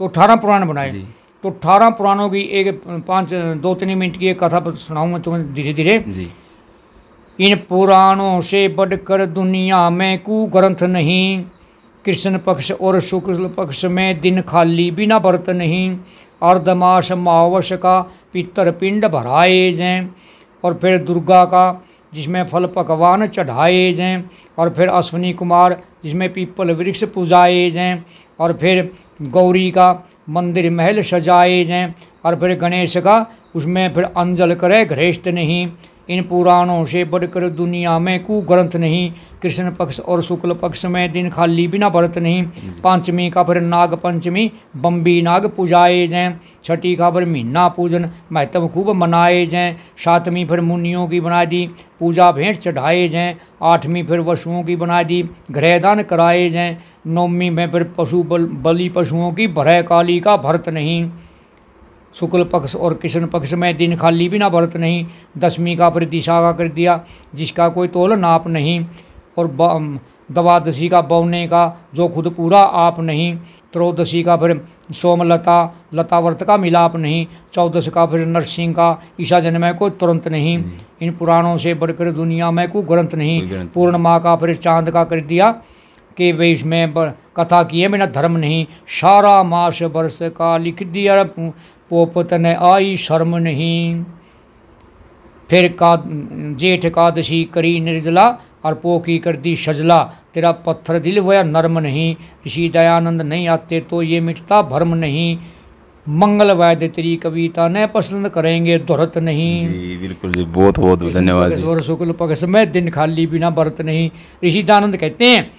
तो अठारह पुराण बनाए तो अठारह पुराणों की एक पाँच दो तीन मिनट की एक कथा सुनाऊंगा तुम्हें तो धीरे धीरे इन पुराणों से बढ़कर दुनिया में कु ग्रंथ नहीं कृष्ण पक्ष और शुक्ल पक्ष में दिन खाली बिना व्रत नहीं अर्धमास मावस का पितर पिंड भराए जाए और फिर दुर्गा का जिसमें फल पकवान चढ़ाए जाए और फिर अश्विनी कुमार जिसमें पीपल वृक्ष पूजाए जाए और फिर गौरी का मंदिर महल सजाए जाएं और फिर गणेश का उसमें फिर अंजल करे गृहस्थ नहीं इन पुराणों से बढ़कर दुनिया में कु ग्रंथ नहीं कृष्ण पक्ष और शुक्ल पक्ष में दिन खाली बिना व्रत नहीं पांचमी का फिर नाग पंचमी बम्बी नाग पूजाए जाएं छठी का फिर मीना पूजन महत्व खूब मनाए जाएं सातवीं फिर मुनियों की बना दी पूजा भेंट चढ़ाए जाएँ आठवीं फिर वसुओं की बना दी गृहदान कराए जाएँ नवमी में फिर पशु बल बलि पशुओं की भरय काली का भरत नहीं शुक्ल पक्ष और कृष्ण पक्ष में दिन खाली भी ना भरत नहीं दसवीं का फिर दिशा का कर दिया जिसका कोई तोल नाप नहीं और द्वादशी का बौने का जो खुद पूरा आप नहीं त्रयोदशी का फिर सोमलता लतावर्त का मिलाप नहीं चौदश का फिर नरसिंह का ईशा जन्म को तुरंत नहीं हम्म। इन पुराणों से बढ़कर दुनिया में को ग्रंथ नहीं पूर्णमा का फिर चांद का कर दिया कि भाई इसमें कथा किए बिना धर्म नहीं सारा मास बरस का लिख दिया पोपत ने आई शर्म नहीं फिर का जेठ एकादशी करी निर्जला और पो की कर दी सजला तेरा पत्थर दिल हुआ नर्म नहीं ऋषि दयानंद नहीं आते तो ये मिटता भ्रम नहीं मंगल वैद्य तेरी कविता ने पसंद करेंगे दुरत नहीं जी बिल्कुल जी बहुत बहुत धन्यवाद शुक्ल पक्ष में दिन खाली बिना व्रत नहीं ऋषि दयानंद कहते हैं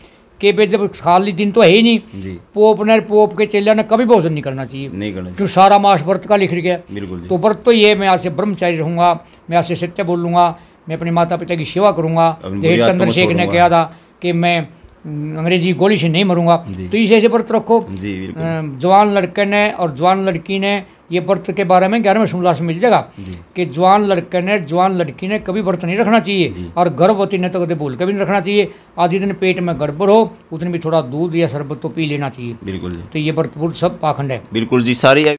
के पे जब खाली दिन तो है ही नहीं पोप ने पोप के चेलिया ने कभी भोजन नहीं करना चाहिए नहीं करना क्यों सारा मास व्रत का लिख गया बिल्कुल तो व्रत तो ये मैं आज से ब्रह्मचारी रहूंगा मैं आज से सत्य बोलूंगा मैं अपने माता पिता की सेवा करूंगा जैसे चंद्रशेखर ने कहा था कि मैं हम्म, अंग्रेजी गोली से नहीं मरूंगा तो इसे ऐसे व्रत रखो जवान लड़के ने और जवान लड़की ने ये व्रत के बारे में ग्यारहवें शुमला से मिल जाएगा कि जवान लड़के ने जवान लड़की ने कभी व्रत नहीं रखना चाहिए और गर्भवती ने तो कभी भूल कभी नहीं रखना चाहिए आज दिन पेट में गड़बड़ हो उतने भी थोड़ा दूध या शरबत तो पी लेना चाहिए बिल्कुल तो ये व्रत सब पाखंड है बिल्कुल जी सारी